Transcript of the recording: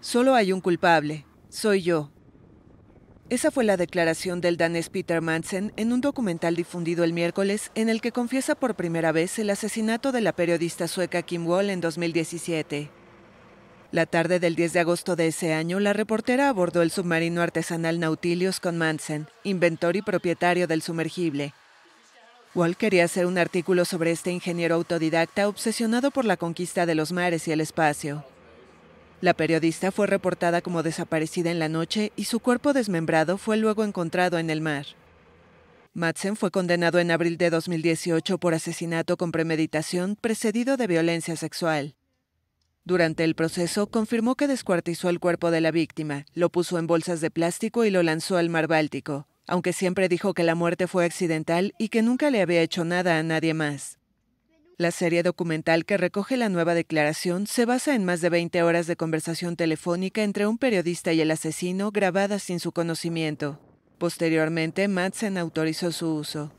Solo hay un culpable, soy yo. Esa fue la declaración del danés Peter Mansen en un documental difundido el miércoles en el que confiesa por primera vez el asesinato de la periodista sueca Kim Wall en 2017. La tarde del 10 de agosto de ese año, la reportera abordó el submarino artesanal Nautilius con Mansen, inventor y propietario del sumergible. Wall quería hacer un artículo sobre este ingeniero autodidacta obsesionado por la conquista de los mares y el espacio. La periodista fue reportada como desaparecida en la noche y su cuerpo desmembrado fue luego encontrado en el mar. Madsen fue condenado en abril de 2018 por asesinato con premeditación precedido de violencia sexual. Durante el proceso confirmó que descuartizó el cuerpo de la víctima, lo puso en bolsas de plástico y lo lanzó al mar Báltico, aunque siempre dijo que la muerte fue accidental y que nunca le había hecho nada a nadie más. La serie documental que recoge la nueva declaración se basa en más de 20 horas de conversación telefónica entre un periodista y el asesino grabada sin su conocimiento. Posteriormente, Madsen autorizó su uso.